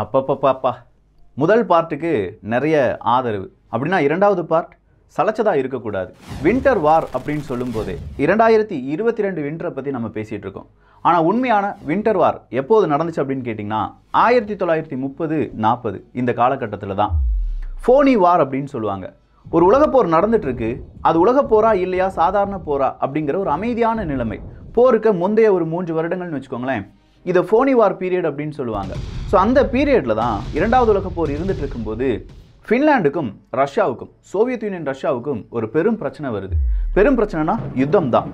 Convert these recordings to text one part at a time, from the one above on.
அப்பப்பப்பாப்பா முதல் பார்ட்டுக்கு நிறைய ஆதரவு அப்படின்னா இரண்டாவது பார்ட் சலச்சதாக இருக்கக்கூடாது வின்டர் வார் அப்படின்னு சொல்லும்போதே இரண்டாயிரத்தி இருபத்தி ரெண்டு வின்டரை பற்றி நம்ம பேசிகிட்டு இருக்கோம் ஆனால் உண்மையான வின்டர் வார் எப்போது நடந்துச்சு அப்படின்னு கேட்டிங்கன்னா ஆயிரத்தி தொள்ளாயிரத்தி முப்பது நாற்பது இந்த காலகட்டத்தில் தான் ஃபோனி வார் அப்படின்னு சொல்லுவாங்க ஒரு உலகப்போர் நடந்துட்டுருக்கு அது உலகப்போரா இல்லையா சாதாரண போரா அப்படிங்கிற ஒரு அமைதியான நிலைமை போருக்கு முந்தைய ஒரு மூன்று வருடங்கள்னு வச்சுக்கோங்களேன் இதை ஃபோனி வார் பீரியட் அப்படின்னு சொல்லுவாங்க ஸோ அந்த பீரியடில் தான் இரண்டாவது உலக போர் இருந்துகிட்டு இருக்கும்போது ஃபின்லாண்டுக்கும் ரஷ்யாவுக்கும் சோவியத் யூனியன் ரஷ்யாவுக்கும் ஒரு பெரும் பிரச்சனை வருது பெரும் பிரச்சனைனா யுத்தம் தான்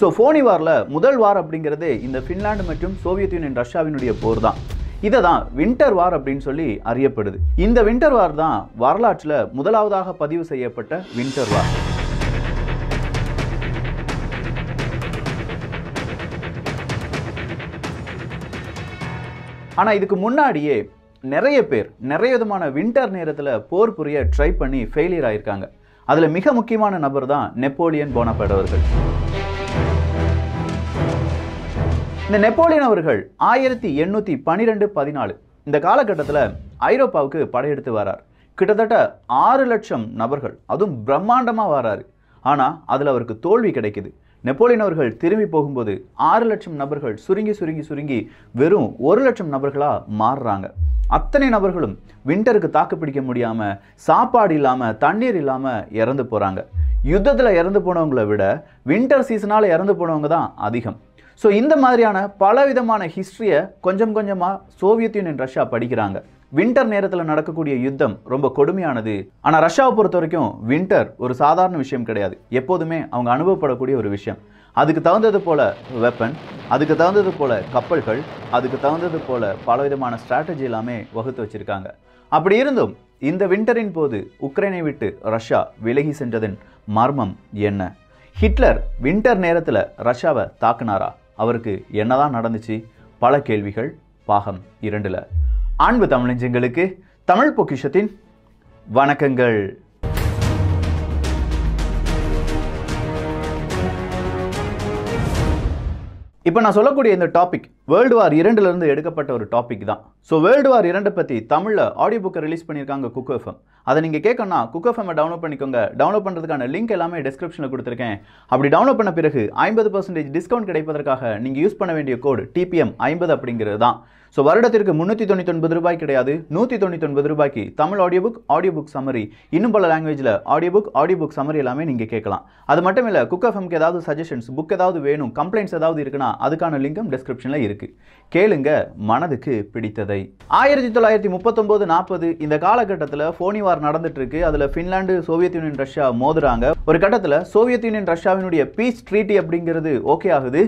ஸோ ஃபோனி வாரில் முதல் வார் அப்படிங்கிறது இந்த ஃபின்லாண்டு மற்றும் சோவியத் யூனியன் ரஷ்யாவினுடைய போர் தான் இதை தான் வின்டர் வார் அப்படின்னு சொல்லி அறியப்படுது இந்த வின்டர் வார் தான் வரலாற்றில் முதலாவதாக பதிவு செய்யப்பட்ட வின்டர் வார் ஆனால் இதுக்கு முன்னாடியே நிறைய பேர் நிறைய விதமான வின்டர் நேரத்தில் போர் புரிய ட்ரை பண்ணி ஃபெயிலியர் ஆயிருக்காங்க அதில் மிக முக்கியமான நபர் தான் நெப்போலியன் போனப்படவர்கள் இந்த நெப்போலியன் அவர்கள் ஆயிரத்தி எண்ணூற்றி பன்னிரெண்டு பதினாலு இந்த காலகட்டத்தில் ஐரோப்பாவுக்கு படையெடுத்து வரார் கிட்டத்தட்ட ஆறு லட்சம் நபர்கள் அதுவும் பிரம்மாண்டமாக வராரு ஆனால் அதில் அவருக்கு தோல்வி கிடைக்குது நெப்போலியன் அவர்கள் திரும்பி போகும்போது ஆறு லட்சம் நபர்கள் சுருங்கி சுருங்கி சுருங்கி வெறும் ஒரு லட்சம் நபர்களாக மாறுறாங்க அத்தனை நபர்களும் விண்டருக்கு தாக்கு பிடிக்க முடியாமல் சாப்பாடு இல்லாமல் தண்ணீர் இல்லாமல் இறந்து போகிறாங்க யுத்தத்தில் இறந்து போனவங்களை விட விண்டர் சீசனால் இறந்து போனவங்க தான் அதிகம் ஸோ இந்த மாதிரியான பல விதமான ஹிஸ்ட்ரியை கொஞ்சம் கொஞ்சமாக சோவியத் யூனியன் ரஷ்யா படிக்கிறாங்க வின்டர் நேரத்தில் நடக்கக்கூடிய யுத்தம் ரொம்ப கொடுமையானது ஆனால் ரஷ்யாவை பொறுத்த வரைக்கும் வின்டர் ஒரு சாதாரண விஷயம் கிடையாது எப்போதுமே அவங்க அனுபவப்படக்கூடிய ஒரு விஷயம் அதுக்கு தகுந்தது போல வெப்பன் அதுக்கு தகுந்தது போல கப்பல்கள் அதுக்கு தகுந்தது பல பலவிதமான ஸ்ட்ராட்டஜி எல்லாமே வகுத்து வச்சிருக்காங்க அப்படி இருந்தும் இந்த வின்டரின் போது உக்ரைனை விட்டு ரஷ்யா விலகி சென்றதன் மர்மம் என்ன ஹிட்லர் வின்டர் நேரத்தில் ரஷ்யாவை தாக்குனாரா அவருக்கு என்னதான் நடந்துச்சு பல கேள்விகள் பாகம் இரண்டில் அன்பு தமிழஞ்சங்களுக்கு தமிழ் பொக்கிஷத்தின் வணக்கங்கள் இப்போ நான் சொல்லக்கூடிய இந்த டாபிக் வேர்ல்டு வார் இரண்டுலேருந்து எடுக்கப்பட்ட ஒரு டாபிக் தான் ஸோ வேர்ல்டு வார் இரண்டு பற்றி தமிழில் ஆடியோ புக்கை ரிலீஸ் பண்ணியிருக்காங்க குக் எஃப்எம் அதை நீங்கள் கேட்கணும்னா குக் எஃப்எம்மை டவுன்லோட் பண்ணிக்கோங்க டவுன்லோட் பண்ணுறதுக்கான லிங்க் எல்லாமே டிஸ்கிரிப்ஷனில் கொடுத்துருக்கேன் அப்படி டவுன்லோட் பண்ண பிறகு ஐம்பது பர்சன்டேஜ் டிஸ்கவுண்ட் கிடைப்பதற்காக நீங்கள் யூஸ் பண்ண வேண்டிய கோடு டிபிஎம் ஐம்பது அப்படிங்கிறது தான் ஸோ வருடத்திற்கு முந்நூற்றி தொண்ணூற்றி ஒன்பது ரூபாய் கிடையாது நூற்றி தொண்ணூற்றி ஒன்பது ரூபாய்க்கு Tamil audio book audio book summary இன்னும் பல லாங்குவேஜில் audio book audio book summary எல்லாமே நீங்கள் கேட்கலாம் அது மட்டும் இல்லை குக் எஃப்எம்க்கு ஏதாவது சஜஷன்ஸ் புக் ஏதாவது வேணும் கம்ப்ளைண்ட்ஸ் ஏதாவது இருக்குன்னா அதுக்கான லிங்கும் டிஸ்கிரிப்ஷனில் இருக்குது கேளுங்க மனதுக்கு பிடித்ததை ஆயிரத்தி தொள்ளாயிரத்தி முப்பத்தொம்போது நாற்பது இந்த காலகட்டத்தில் ஃபோனி வார் நடந்துட்டுருக்கு அதில் ஃபின்லாண்டு சோவியத் யூனியன் ரஷ்யா மோதுறாங்க ஒரு கட்டத்தில் சோவியத் யூனியன் ரஷ்யாவினுடைய பீஸ் ட்ரீட்டி அப்படிங்கிறது ஓகே ஆகுது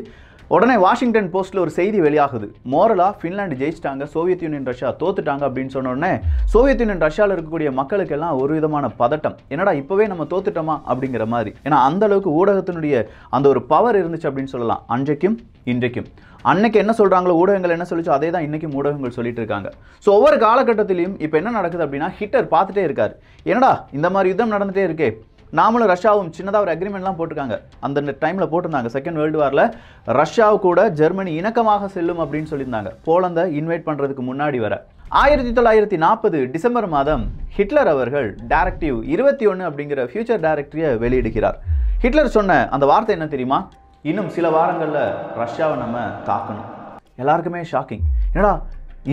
உடனே வாஷிங்டன் போஸ்ட்டில் ஒரு செய்தி வெளியாகுது மோரலா ஃபின்லாண்டு ஜெயிச்சிட்டாங்க சோவியத் யூனியன் ரஷ்யா தோத்துட்டாங்க அப்படின்னு சொன்ன உடனே சோவியத் யூனியன் ரஷ்யாவில் இருக்கக்கூடிய மக்களுக்கெல்லாம் ஒரு விதமான பதட்டம் என்னடா இப்போவே நம்ம தோத்துட்டோமா அப்படிங்கிற மாதிரி ஏன்னா அந்த அளவுக்கு ஊடகத்தினுடைய அந்த ஒரு பவர் இருந்துச்சு அப்படின்னு சொல்லலாம் அன்றைக்கும் இன்றைக்கும் அன்னைக்கு என்ன சொல்கிறாங்களோ ஊடகங்கள் என்ன சொல்லிச்சோ அதே தான் இன்றைக்கும் ஊடகங்கள் சொல்லிட்டு இருக்காங்க ஸோ ஒவ்வொரு காலகட்டத்திலையும் இப்போ என்ன நடக்குது அப்படின்னா ஹிட்டர் பார்த்துட்டே இருக்கார் என்னடா இந்த மாதிரி யுத்தம் நடந்துகிட்டே இருக்கே நாமளும் ரஷ்யாவும் சின்னதாக ஒரு அக்ரிமெண்ட்லாம் போட்டிருக்காங்க அந்த டைமில் போட்டிருந்தாங்க செகண்ட் வேர்ல்டு வாரில் ரஷ்யாவு கூட ஜெர்மனி இணக்கமாக செல்லும் அப்படின்னு சொல்லியிருந்தாங்க போலந்தை இன்வைட் பண்ணுறதுக்கு முன்னாடி வர ஆயிரத்தி தொள்ளாயிரத்தி நாற்பது டிசம்பர் மாதம் ஹிட்லர் அவர்கள் டைரக்டிவ் இருபத்தி ஒன்று அப்படிங்கிற ஃபியூச்சர் டைரக்டரியை வெளியிடுகிறார் ஹிட்லர் சொன்ன அந்த வார்த்தை என்ன தெரியுமா இன்னும் சில வாரங்களில் ரஷ்யாவை நம்ம தாக்கணும் எல்லாருக்குமே ஷாக்கிங் என்னடா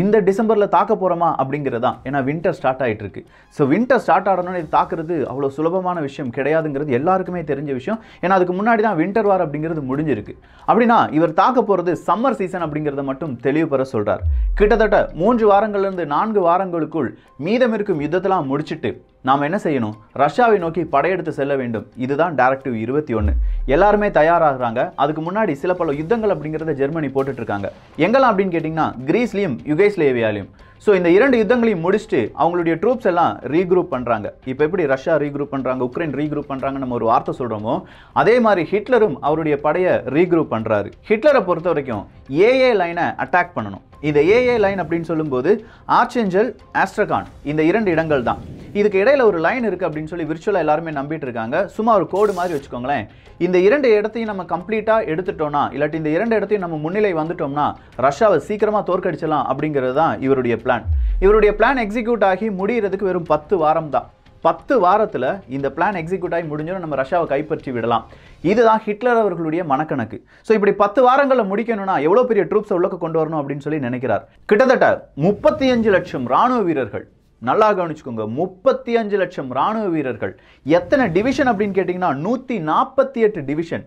இந்த டிசம்பரில் தாக்க போகிறோமா அப்படிங்கிறது தான் ஏன்னா வின்டர் ஸ்டார்ட் ஆகிட்டு இருக்கு ஸோ வின்டர் ஸ்டார்ட் ஆகணும்னு இது தாக்குறது அவ்வளோ சுலபமான விஷயம் கிடையாதுங்கிறது எல்லாருக்குமே தெரிஞ்ச விஷயம் ஏன்னா அதுக்கு முன்னாடி தான் வின்டர் வார் அப்படிங்கிறது முடிஞ்சிருக்கு அப்படின்னா இவர் தாக்க போகிறது சம்மர் சீசன் அப்படிங்கிறத மட்டும் தெளிவு பெற சொல்கிறார் கிட்டத்தட்ட மூன்று வாரங்கள்லேருந்து நான்கு வாரங்களுக்குள் மீதம் இருக்கும் யுத்தத்தெல்லாம் முடிச்சுட்டு நாம் என்ன செய்யணும் ரஷ்யாவை நோக்கி படையெடுத்து செல்ல வேண்டும் இதுதான் டைரக்டிவ் இருபத்தி ஒன்று எல்லாருமே தயாராகிறாங்க அதுக்கு முன்னாடி சில பல யுத்தங்கள் அப்படிங்கிறத ஜெர்மனி போட்டுட்ருக்காங்க எங்கெல்லாம் அப்படின்னு கேட்டிங்கன்னா கிரீஸ்லேயும் யுகேஸ்லேவியாலையும் ஸோ இந்த இரண்டு யுத்தங்களையும் முடிச்சுட்டு அவங்களுடைய ட்ரூப்ஸ் எல்லாம் ரீக்ரூப் பண்ணுறாங்க இப்போ எப்படி ரஷ்யா ரீக்ரூப் பண்ணுறாங்க உக்ரைன் ரீக்ரூப் பண்ணுறாங்கன்னு நம்ம ஒரு வார்த்தை சொல்கிறோமோ அதே மாதிரி ஹிட்லரும் அவருடைய படையை ரீக்ரூப் பண்ணுறாரு ஹிட்லரை பொறுத்த வரைக்கும் ஏஏ லைனை அட்டாக் பண்ணணும் இந்த ஏஏ லைன் அப்படின்னு சொல்லும்போது ஆர்ச்செஞ்சல் ஆஸ்ட்ரகான் இந்த இரண்டு இடங்கள் தான் இதுக்கு இடையில ஒரு லைன் இருக்குது அப்படின்னு சொல்லி விர்ச்சுவலாக எல்லாருமே நம்பிட்டு இருக்காங்க சும்மா ஒரு கோடு மாதிரி வச்சுக்கோங்களேன் இந்த இரண்டு இடத்தையும் நம்ம கம்ப்ளீட்டாக எடுத்துட்டோம்னா இல்லாட்டி இந்த இரண்டு இடத்தையும் நம்ம முன்னிலை வந்துட்டோம்னா ரஷ்யாவை சீக்கிரமாக தோற்கடிச்சலாம் அப்படிங்கிறது தான் இவருடைய பிளான் இவருடைய பிளான் எக்ஸிக்யூட் ஆகி முடியறதுக்கு வெறும் பத்து வாரம் தான் பத்து வாரத்தில் இந்த பிளான் எக்ஸிக்யூட் ஆகி முடிஞ்சிடும் நம்ம ரஷ்யாவை கைப்பற்றி விடலாம் இதுதான் ஹிட்லர் அவர்களுடைய மனக்கணக்கு ஸோ இப்படி பத்து வாரங்களில் முடிக்கணும்னா எவ்வளோ பெரிய ட்ரூப்ஸை உள்ளக்க கொண்டு வரணும் அப்படின்னு சொல்லி நினைக்கிறார் கிட்டத்தட்ட முப்பத்தி அஞ்சு லட்சம் ராணுவ வீரர்கள் நல்லா கவனிச்சுக்கோங்க முப்பத்தி அஞ்சு லட்சம் ராணுவ வீரர்கள் எத்தனை டிவிஷன் அப்படின்னு கேட்டிங்கன்னா நூற்றி நாற்பத்தி எட்டு டிவிஷன்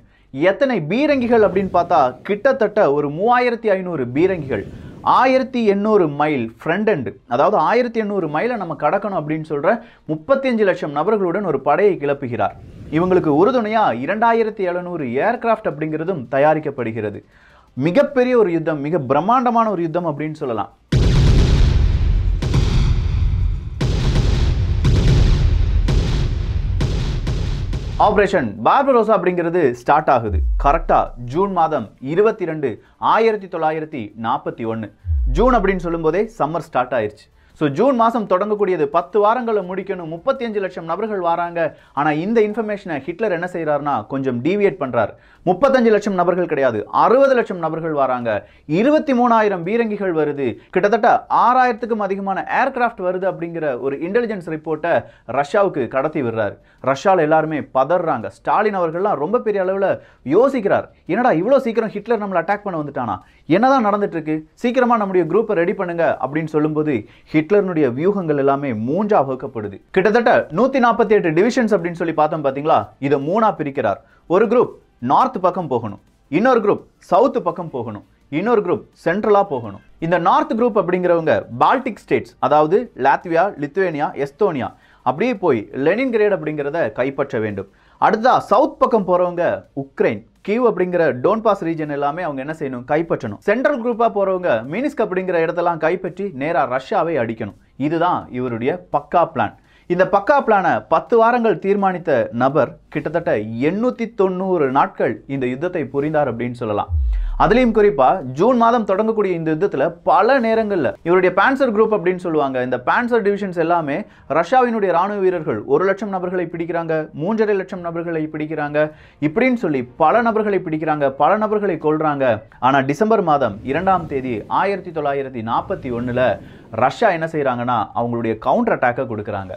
எத்தனை பீரங்கிகள் அப்படின்னு பார்த்தா கிட்டத்தட்ட ஒரு மூவாயிரத்தி ஐநூறு பீரங்கிகள் ஆயிரத்தி எண்ணூறு மைல் ஃப்ரண்ட் அண்டு அதாவது ஆயிரத்தி எண்ணூறு மைலை நம்ம கடக்கணும் அப்படின்னு சொல்கிற முப்பத்தி அஞ்சு லட்சம் நபர்களுடன் ஒரு படையை கிளப்புகிறார் இவங்களுக்கு உறுதுணையாக இரண்டாயிரத்தி எழுநூறு ஏர்கிராஃப்ட் அப்படிங்கிறதும் தயாரிக்கப்படுகிறது மிகப்பெரிய ஒரு யுத்தம் மிக பிரம்மாண்டமான ஒரு யுத்தம் அப்படின்னு சொல்லலாம் ஆப்ரேஷன் பார்பரோசா அப்படிங்கிறது ஸ்டார்ட் ஆகுது கரெக்டாக ஜூன் மாதம் இருபத்தி ரெண்டு ஆயிரத்தி தொள்ளாயிரத்தி நாற்பத்தி ஒன்று ஜூன் அப்படின்னு சொல்லும்போதே சம்மர் ஸ்டார்ட் ஆயிடுச்சு ஸோ ஜூன் மாதம் தொடங்கக்கூடியது பத்து வாரங்களை முடிக்கணும் முப்பத்தி அஞ்சு லட்சம் நபர்கள் வராங்க ஆனால் இந்த இன்ஃபர்மேஷனை ஹிட்லர் என்ன செய்கிறார்னா கொஞ்சம் டீவியேட் பண்ணுறார் முப்பத்தஞ்சு லட்சம் நபர்கள் கிடையாது அறுபது லட்சம் நபர்கள் வராங்க இருபத்தி மூணாயிரம் பீரங்கிகள் வருது கிட்டத்தட்ட ஆறாயிரத்துக்கும் அதிகமான ஏர்கிராஃப்ட் வருது அப்படிங்கிற ஒரு இன்டெலிஜென்ஸ் ரிப்போர்ட்டை ரஷ்யாவுக்கு கடத்தி விடுறார் ரஷ்யாவில் எல்லாருமே பதறாங்க ஸ்டாலின் அவர்கள்லாம் ரொம்ப பெரிய அளவில் யோசிக்கிறார் என்னடா இவ்வளோ சீக்கிரம் ஹிட்லர் நம்மளை அட்டாக் பண்ண வந்துட்டானா என்னதான் இருக்கு சீக்கிரமாக நம்முடைய குரூப்பை ரெடி பண்ணுங்க அப்படின்னு சொல்லும்போது ஹிட்லருடைய வியூகங்கள் எல்லாமே மூன்றா வகுக்கப்படுது கிட்டத்தட்ட நூற்றி நாற்பத்தி எட்டு டிவிஷன்ஸ் அப்படின்னு சொல்லி பார்த்தோம் பார்த்தீங்களா இதை மூணாக பிரிக்கிறார் ஒரு குரூப் நார்த் பக்கம் போகணும் இன்னொரு குரூப் சவுத்து பக்கம் போகணும் இன்னொரு குரூப் சென்ட்ரலாக போகணும் இந்த நார்த் குரூப் அப்படிங்கிறவங்க பால்டிக் ஸ்டேட்ஸ் அதாவது லாத்வியா லித்துவேனியா எஸ்தோனியா அப்படியே போய் லெனின் கிரேட் அப்படிங்கிறத கைப்பற்ற வேண்டும் அடுத்ததாக சவுத் பக்கம் போகிறவங்க உக்ரைன் கீவ் அப்படிங்கிற டோன் பாஸ் ரீஜன் எல்லாமே அவங்க என்ன செய்யணும் கைப்பற்றணும் சென்ட்ரல் குரூப்பாக போகிறவங்க மினிஸ்க் அப்படிங்கிற இடத்தெல்லாம் கைப்பற்றி நேராக ரஷ்யாவை அடிக்கணும் இதுதான் இவருடைய பக்கா பிளான் இந்த பக்கா பிளானை பத்து வாரங்கள் தீர்மானித்த நபர் கிட்டத்தட்ட எண்ணூற்றி தொண்ணூறு நாட்கள் இந்த யுத்தத்தை புரிந்தார் அப்படின்னு சொல்லலாம் அதுலேயும் குறிப்பாக ஜூன் மாதம் தொடங்கக்கூடிய இந்த யுத்தத்தில் பல நேரங்களில் இவருடைய பேன்சர் குரூப் அப்படின்னு சொல்லுவாங்க இந்த பேன்சர் டிவிஷன்ஸ் எல்லாமே ரஷ்யாவினுடைய ராணுவ வீரர்கள் ஒரு லட்சம் நபர்களை பிடிக்கிறாங்க மூன்றரை லட்சம் நபர்களை பிடிக்கிறாங்க இப்படின்னு சொல்லி பல நபர்களை பிடிக்கிறாங்க பல நபர்களை கொள்றாங்க ஆனால் டிசம்பர் மாதம் இரண்டாம் தேதி ஆயிரத்தி தொள்ளாயிரத்தி நாற்பத்தி ஒன்றில் ரஷ்யா என்ன செய்கிறாங்கன்னா அவங்களுடைய கவுண்டர் அட்டாக்கை கொடுக்குறாங்க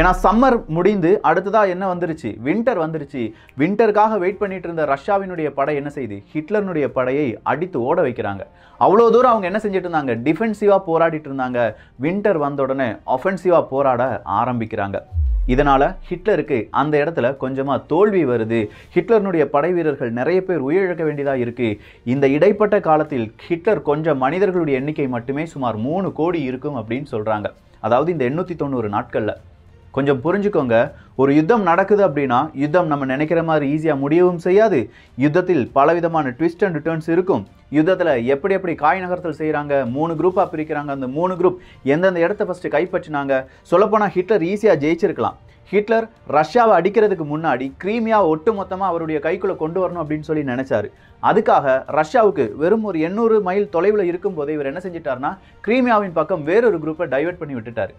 ஏன்னா சம்மர் முடிந்து அடுத்ததாக என்ன வந்துருச்சு வின்டர் வந்துருச்சு வின்டருக்காக வெயிட் பண்ணிட்டு இருந்த ரஷ்யாவினுடைய படை என்ன செய்யுது ஹிட்லருடைய படையை அடித்து ஓட வைக்கிறாங்க அவ்வளோ தூரம் அவங்க என்ன செஞ்சுட்டு இருந்தாங்க டிஃபென்சிவாக போராடிட்டு இருந்தாங்க வின்டர் வந்த உடனே அஃபென்சிவாக போராட ஆரம்பிக்கிறாங்க இதனால் ஹிட்லருக்கு அந்த இடத்துல கொஞ்சமாக தோல்வி வருது ஹிட்லருடைய படை வீரர்கள் நிறைய பேர் உயிரிழக்க வேண்டியதாக இருக்குது இந்த இடைப்பட்ட காலத்தில் ஹிட்லர் கொஞ்சம் மனிதர்களுடைய எண்ணிக்கை மட்டுமே சுமார் மூணு கோடி இருக்கும் அப்படின்னு சொல்கிறாங்க அதாவது இந்த எண்ணூற்றி தொண்ணூறு நாட்களில் கொஞ்சம் புரிஞ்சுக்கோங்க ஒரு யுத்தம் நடக்குது அப்படின்னா யுத்தம் நம்ம நினைக்கிற மாதிரி ஈஸியாக முடியவும் செய்யாது யுத்தத்தில் பலவிதமான ட்விஸ்ட் அண்ட் ரிட்டர்ன்ஸ் இருக்கும் யுத்தத்தில் எப்படி எப்படி காய் நகர்த்தல் செய்கிறாங்க மூணு குரூப்பாக பிரிக்கிறாங்க அந்த மூணு குரூப் எந்தெந்த இடத்த ஃபஸ்ட்டு கைப்பற்றினாங்க சொல்லப்போனால் ஹிட்லர் ஈஸியாக ஜெயிச்சிருக்கலாம் ஹிட்லர் ரஷ்யாவை அடிக்கிறதுக்கு முன்னாடி கிரீமியா ஒட்டு மொத்தமாக அவருடைய கைக்குள்ளே கொண்டு வரணும் அப்படின்னு சொல்லி நினச்சாரு அதுக்காக ரஷ்யாவுக்கு வெறும் ஒரு எண்ணூறு மைல் தொலைவில் இருக்கும்போது இவர் என்ன செஞ்சிட்டார்னா கிரீமியாவின் பக்கம் வேறொரு குரூப்பை டைவெர்ட் பண்ணி விட்டுட்டார்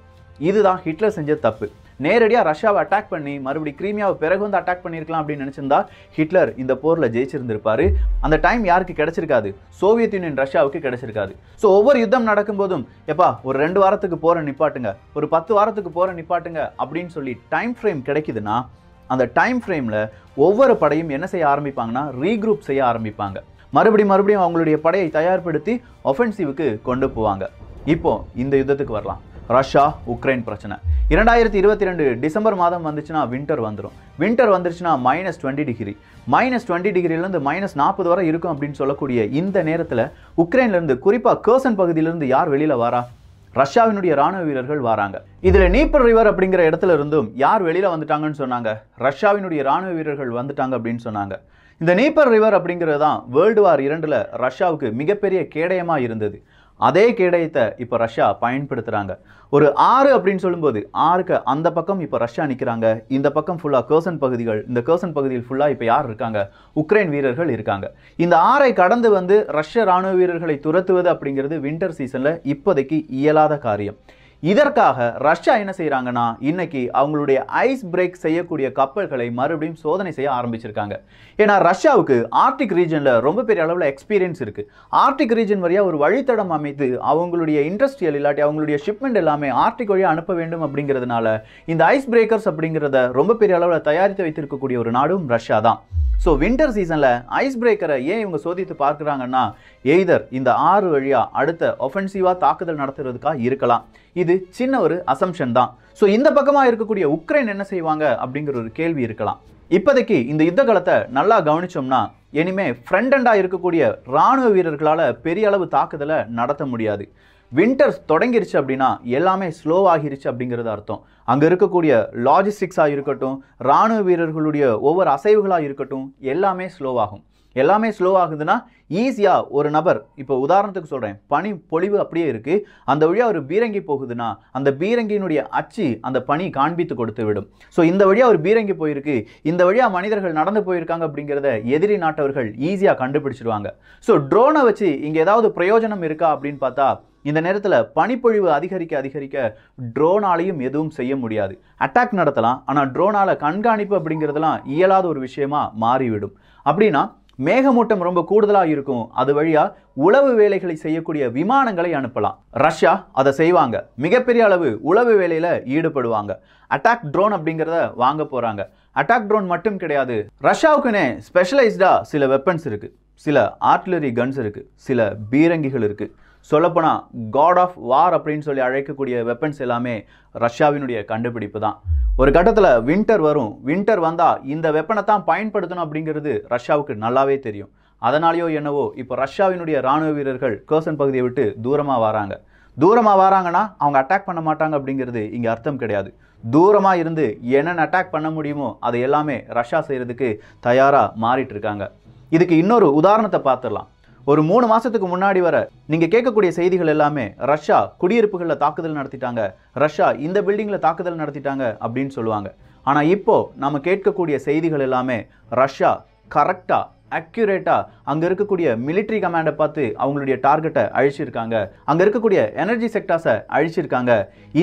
இதுதான் ஹிட்லர் செஞ்ச தப்பு நேரடியாக ரஷ்யாவை அட்டாக் பண்ணி மறுபடி கிரீமியாவை பிறகு வந்து அட்டாக் பண்ணியிருக்கலாம் அப்படின்னு நினச்சிருந்தா ஹிட்லர் இந்த போரில் ஜெயிச்சிருந்திருப்பார் அந்த டைம் யாருக்கு கிடச்சிருக்காது சோவியத் யூனியன் ரஷ்யாவுக்கு கிடச்சிருக்காது ஸோ ஒவ்வொரு யுத்தம் நடக்கும்போதும் எப்பா ஒரு ரெண்டு வாரத்துக்கு போகிற நிப்பாட்டுங்க ஒரு பத்து வாரத்துக்கு போகிற நிப்பாட்டுங்க அப்படின்னு சொல்லி டைம் ஃப்ரேம் கிடைக்குதுன்னா அந்த டைம் ஃப்ரேமில் ஒவ்வொரு படையும் என்ன செய்ய ஆரம்பிப்பாங்கன்னா ரீக்ரூப் செய்ய ஆரம்பிப்பாங்க மறுபடியும் மறுபடியும் அவங்களுடைய படையை தயார்படுத்தி ஒஃபென்சிவுக்கு கொண்டு போவாங்க இப்போ இந்த யுத்தத்துக்கு வரலாம் ரஷ்யா உக்ரைன் பிரச்சனை இரண்டாயிரத்தி இருபத்தி ரெண்டு டிசம்பர் மாதம் வந்துச்சுன்னா வின்டர் வந்துடும் வின்டர் வந்துருச்சுன்னா minus twenty degree minus twenty டிகிரிலேருந்து மைனஸ் நாற்பது வரை இருக்கும் அப்படின்னு சொல்லக்கூடிய இந்த நேரத்தில் உக்ரைன்லேருந்து குறிப்பாக கேர்சன் பகுதியிலேருந்து யார் வெளியில் வரா ரஷ்யாவினுடைய ராணுவ வீரர்கள் வராங்க இதில் நீப்பர் ரிவர் அப்படிங்கிற இடத்துல இருந்தும் யார் வெளியில் வந்துட்டாங்கன்னு சொன்னாங்க ரஷ்யாவினுடைய ராணுவ வீரர்கள் வந்துட்டாங்க அப்படின்னு சொன்னாங்க இந்த நீப்பர் ரிவர் அப்படிங்கிறது தான் வேர்ல்டு வார் இரண்டில் ரஷ்யாவுக்கு மிகப்பெரிய கேடயமாக இருந்தது அதே கேடயத்தை இப்போ ரஷ்யா பயன்படுத்துகிறாங்க ஒரு ஆறு அப்படின்னு சொல்லும்போது ஆறுக்கு அந்த பக்கம் இப்போ ரஷ்யா நிற்கிறாங்க இந்த பக்கம் ஃபுல்லாக கேர்சன் பகுதிகள் இந்த கேர்சன் பகுதியில் ஃபுல்லாக இப்போ யார் இருக்காங்க உக்ரைன் வீரர்கள் இருக்காங்க இந்த ஆறை கடந்து வந்து ரஷ்ய ராணுவ வீரர்களை துரத்துவது அப்படிங்கிறது வின்டர் சீசனில் இப்போதைக்கு இயலாத காரியம் இதற்காக ரஷ்யா என்ன செய்கிறாங்கன்னா இன்னைக்கு அவங்களுடைய ஐஸ் பிரேக் செய்யக்கூடிய கப்பல்களை மறுபடியும் சோதனை செய்ய ஆரம்பிச்சிருக்காங்க ஏன்னா ரஷ்யாவுக்கு ஆர்டிக் ரீஜனில் ரொம்ப பெரிய அளவில் எக்ஸ்பீரியன்ஸ் இருக்குது ஆர்டிக் ரீஜன் வழியாக ஒரு வழித்தடம் அமைத்து அவங்களுடைய இண்டஸ்ட்ரியல் இல்லாட்டி அவங்களுடைய ஷிப்மெண்ட் எல்லாமே ஆர்டிக் வழியாக அனுப்ப வேண்டும் அப்படிங்கிறதுனால இந்த ஐஸ் பிரேக்கர்ஸ் அப்படிங்கிறத ரொம்ப பெரிய அளவில் தயாரித்து வைத்திருக்கக்கூடிய ஒரு நாடும் ரஷ்யா தான் ஸோ வின்டர் சீசனில் ஐஸ் பிரேக்கரை ஏன் இவங்க சோதித்து பார்க்குறாங்கன்னா எய்தர் இந்த ஆறு வழியாக அடுத்த ஒஃபென்சிவாக தாக்குதல் நடத்துறதுக்காக இருக்கலாம் இது சின்ன ஒரு அசம்ஷன் தான் ஸோ இந்த பக்கமாக இருக்கக்கூடிய உக்ரைன் என்ன செய்வாங்க அப்படிங்கிற ஒரு கேள்வி இருக்கலாம் இப்போதைக்கு இந்த யுத்த காலத்தை நல்லா கவனிச்சோம்னா இனிமே ஃப்ரெண்டண்டாக இருக்கக்கூடிய இராணுவ வீரர்களால் பெரிய அளவு தாக்குதலை நடத்த முடியாது வின்டர்ஸ் தொடங்கிருச்சு அப்படின்னா எல்லாமே ஸ்லோ ஆகிருச்சு அப்படிங்கிறது அர்த்தம் அங்கே இருக்கக்கூடிய லாஜிஸ்டிக்ஸாக இருக்கட்டும் இராணுவ வீரர்களுடைய ஒவ்வொரு அசைவுகளாக இருக்கட்டும் எல்லாமே ஸ்லோவாகும் எல்லாமே ஸ்லோ ஆகுதுன்னா ஈஸியாக ஒரு நபர் இப்போ உதாரணத்துக்கு சொல்கிறேன் பனி பொழிவு அப்படியே இருக்குது அந்த வழியாக ஒரு பீரங்கி போகுதுன்னா அந்த பீரங்கியினுடைய அச்சு அந்த பனி காண்பித்து கொடுத்து விடும் ஸோ இந்த வழியாக ஒரு பீரங்கி போயிருக்கு இந்த வழியாக மனிதர்கள் நடந்து போயிருக்காங்க அப்படிங்கிறத எதிரி நாட்டவர்கள் ஈஸியாக கண்டுபிடிச்சிடுவாங்க ஸோ ட்ரோனை வச்சு இங்கே ஏதாவது பிரயோஜனம் இருக்கா அப்படின்னு பார்த்தா இந்த நேரத்தில் பனிப்பொழிவு அதிகரிக்க அதிகரிக்க ட்ரோனாலையும் எதுவும் செய்ய முடியாது அட்டாக் நடத்தலாம் ஆனால் ட்ரோனால் கண்காணிப்பு அப்படிங்கிறதெல்லாம் இயலாத ஒரு விஷயமா மாறிவிடும் அப்படின்னா மேகமூட்டம் ரொம்ப கூடுதலாக இருக்கும் அது வழியாக உளவு வேலைகளை செய்யக்கூடிய விமானங்களை அனுப்பலாம் ரஷ்யா அதை செய்வாங்க மிகப்பெரிய அளவு உளவு வேலையில் ஈடுபடுவாங்க அட்டாக் ட்ரோன் அப்படிங்கிறத வாங்க போகிறாங்க அட்டாக் ட்ரோன் மட்டும் கிடையாது ரஷ்யாவுக்குன்னே ஸ்பெஷலைஸ்டாக சில வெப்பன்ஸ் இருக்குது சில ஆர்ட்லரி கன்ஸ் இருக்குது சில பீரங்கிகள் இருக்குது சொல்லப்போனால் காட் ஆஃப் வார் அப்படின்னு சொல்லி அழைக்கக்கூடிய வெப்பன்ஸ் எல்லாமே ரஷ்யாவினுடைய கண்டுபிடிப்பு தான் ஒரு கட்டத்தில் வின்டர் வரும் வின்டர் வந்தால் இந்த வெப்பனை தான் பயன்படுத்தணும் அப்படிங்கிறது ரஷ்யாவுக்கு நல்லாவே தெரியும் அதனாலேயோ என்னவோ இப்போ ரஷ்யாவினுடைய இராணுவ வீரர்கள் கேர்சன் பகுதியை விட்டு தூரமாக வராங்க தூரமாக வராங்கன்னா அவங்க அட்டாக் பண்ண மாட்டாங்க அப்படிங்கிறது இங்கே அர்த்தம் கிடையாது தூரமாக இருந்து என்னென்ன அட்டாக் பண்ண முடியுமோ அதை எல்லாமே ரஷ்யா செய்கிறதுக்கு தயாராக மாறிட்டு இருக்காங்க இதுக்கு இன்னொரு உதாரணத்தை பார்த்துடலாம் ஒரு மூணு மாதத்துக்கு முன்னாடி வர நீங்கள் கேட்கக்கூடிய செய்திகள் எல்லாமே ரஷ்யா குடியிருப்புகளில் தாக்குதல் நடத்திட்டாங்க ரஷ்யா இந்த பில்டிங்கில் தாக்குதல் நடத்திட்டாங்க அப்படின்னு சொல்லுவாங்க ஆனால் இப்போது நம்ம கேட்கக்கூடிய செய்திகள் எல்லாமே ரஷ்யா கரெக்டாக அக்யூரேட்டாக அங்கே இருக்கக்கூடிய மிலிட்ரி கமாண்டை பார்த்து அவங்களுடைய டார்கெட்டை அழிச்சிருக்காங்க அங்கே இருக்கக்கூடிய எனர்ஜி செக்டார்ஸை அழிச்சிருக்காங்க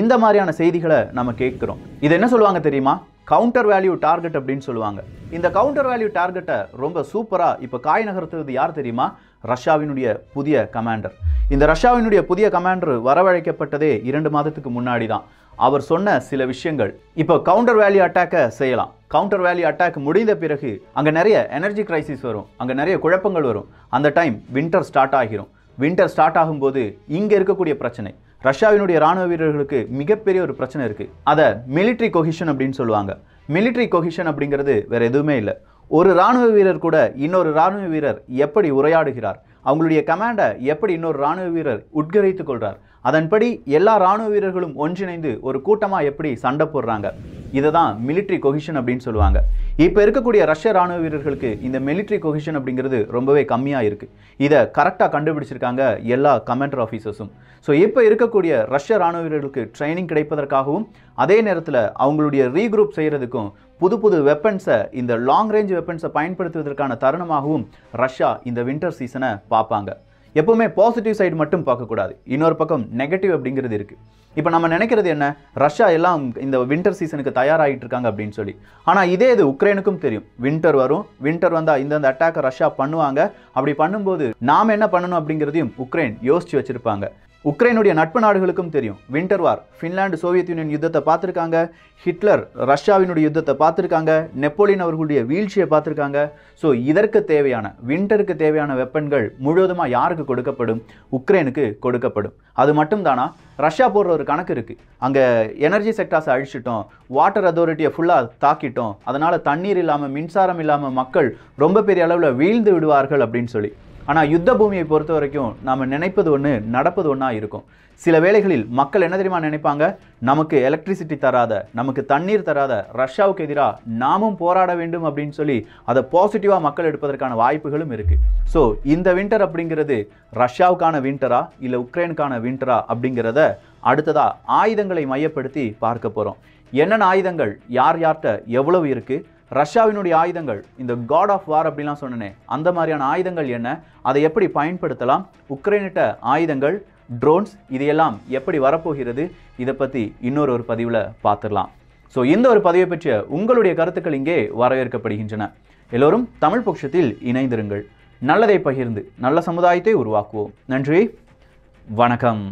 இந்த மாதிரியான செய்திகளை நம்ம கேட்குறோம் இது என்ன சொல்லுவாங்க தெரியுமா கவுண்டர் வேல்யூ டார்கெட் அப்படின்னு சொல்லுவாங்க இந்த கவுண்டர் வேல்யூ டார்கெட்டை ரொம்ப சூப்பராக இப்போ காய் நகர்த்துறது யார் தெரியுமா ரஷ்யாவினுடைய புதிய கமாண்டர் இந்த ரஷ்யாவினுடைய புதிய கமாண்டர் வரவழைக்கப்பட்டதே இரண்டு மாதத்துக்கு முன்னாடி தான் அவர் சொன்ன சில விஷயங்கள் இப்போ கவுண்டர் வேல்யூ அட்டாக்கை செய்யலாம் கவுண்டர் வேல்யூ அட்டாக் முடிந்த பிறகு அங்கே நிறைய எனர்ஜி கிரைசிஸ் வரும் அங்கே நிறைய குழப்பங்கள் வரும் அந்த டைம் வின்டர் ஸ்டார்ட் ஆகிரும் வின்டர் ஸ்டார்ட் ஆகும்போது இங்கே இருக்கக்கூடிய பிரச்சனை ரஷ்யாவினுடைய இராணுவ வீரர்களுக்கு மிகப்பெரிய ஒரு பிரச்சனை இருக்குது அதை மிலிட்ரி கொஹிஷன் அப்படின்னு சொல்லுவாங்க மிலிட்ரி கொஹிஷன் அப்படிங்கிறது வேறு எதுவுமே இல்லை ஒரு இராணுவ வீரர் கூட இன்னொரு இராணுவ வீரர் எப்படி உரையாடுகிறார் அவங்களுடைய கமாண்டை எப்படி இன்னொரு இராணுவ வீரர் உட்கரித்து கொள்கிறார் அதன்படி எல்லா இராணுவ வீரர்களும் ஒன்றிணைந்து ஒரு கூட்டமாக எப்படி சண்டை போடுறாங்க இதை தான் மிலிட்ரி கொகிஷன் அப்படின்னு சொல்லுவாங்க இப்போ இருக்கக்கூடிய ரஷ்ய ராணுவ வீரர்களுக்கு இந்த மிலிட்ரி கொகிஷன் அப்படிங்கிறது ரொம்பவே கம்மியாக இருக்குது இதை கரெக்டாக கண்டுபிடிச்சிருக்காங்க எல்லா கமாண்டர் ஆஃபீஸர்ஸும் ஸோ இப்போ இருக்கக்கூடிய ரஷ்ய ராணுவ வீரர்களுக்கு ட்ரைனிங் கிடைப்பதற்காகவும் அதே நேரத்தில் அவங்களுடைய ரீக்ரூப் செய்கிறதுக்கும் புது புது வெப்பன்ஸை இந்த லாங் ரேஞ்ச் வெப்பன்ஸை பயன்படுத்துவதற்கான தருணமாகவும் ரஷ்யா இந்த வின்டர் சீசனை பார்ப்பாங்க எப்போவுமே பாசிட்டிவ் சைடு மட்டும் பார்க்கக்கூடாது இன்னொரு பக்கம் நெகட்டிவ் அப்படிங்கிறது இருக்குது இப்போ நம்ம நினைக்கிறது என்ன ரஷ்யா எல்லாம் இந்த வின்டர் சீசனுக்கு தயாராகிட்டு இருக்காங்க அப்படின்னு சொல்லி ஆனால் இதே இது உக்ரைனுக்கும் தெரியும் வின்டர் வரும் வின்டர் வந்தால் இந்தந்த அட்டாக்கை ரஷ்யா பண்ணுவாங்க அப்படி பண்ணும்போது நாம் என்ன பண்ணணும் அப்படிங்கிறதையும் உக்ரைன் யோசித்து வச்சுருப்பாங்க உக்ரைனுடைய நட்பு நாடுகளுக்கும் தெரியும் winter war Finland Soviet Union யுத்தத்தை பார்த்துருக்காங்க ஹிட்லர் ரஷ்யாவினுடைய யுத்தத்தை பார்த்துருக்காங்க நெப்போலியன் அவர்களுடைய வீழ்ச்சியை பார்த்துருக்காங்க ஸோ இதற்கு தேவையான வின்டருக்கு தேவையான வெப்பன்கள் முழுவதுமாக யாருக்கு கொடுக்கப்படும் உக்ரைனுக்கு கொடுக்கப்படும் அது மட்டும் தானா ரஷ்யா போடுற ஒரு கணக்கு இருக்குது அங்கே எனர்ஜி செக்டார்ஸை அழிச்சிட்டோம் வாட்டர் அதாரிட்டியை ஃபுல்லாக தாக்கிட்டோம் அதனால் தண்ணீர் இல்லாமல் மின்சாரம் இல்லாமல் மக்கள் ரொம்ப பெரிய அளவில் வீழ்ந்து விடுவார்கள் அப்படின்னு சொல்லி ஆனால் யுத்த பூமியை பொறுத்த வரைக்கும் நாம் நினைப்பது ஒன்று நடப்பது ஒன்றா இருக்கும் சில வேளைகளில் மக்கள் என்ன தெரியுமா நினைப்பாங்க நமக்கு எலக்ட்ரிசிட்டி தராத நமக்கு தண்ணீர் தராத ரஷ்யாவுக்கு எதிராக நாமும் போராட வேண்டும் அப்படின்னு சொல்லி அதை பாசிட்டிவாக மக்கள் எடுப்பதற்கான வாய்ப்புகளும் இருக்குது ஸோ இந்த வின்டர் அப்படிங்கிறது ரஷ்யாவுக்கான வின்டரா இல்லை உக்ரைனுக்கான வின்டரா அப்படிங்கிறத அடுத்ததாக ஆயுதங்களை மையப்படுத்தி பார்க்க போகிறோம் என்னென்ன ஆயுதங்கள் யார் யார்கிட்ட எவ்வளவு இருக்குது ரஷ்யாவினுடைய ஆயுதங்கள் இந்த காட் ஆஃப் வார் அப்படிலாம் சொன்னேனே அந்த மாதிரியான ஆயுதங்கள் என்ன அதை எப்படி பயன்படுத்தலாம் உக்ரைனிட்ட ஆயுதங்கள் ட்ரோன்ஸ் இதையெல்லாம் எப்படி வரப்போகிறது இதை பற்றி இன்னொரு ஒரு பதிவில் பார்த்துடலாம் ஸோ இந்த ஒரு பதிவை பற்றிய உங்களுடைய கருத்துக்கள் இங்கே வரவேற்கப்படுகின்றன எல்லோரும் தமிழ் பட்சத்தில் இணைந்திருங்கள் நல்லதை பகிர்ந்து நல்ல சமுதாயத்தை உருவாக்குவோம் நன்றி வணக்கம்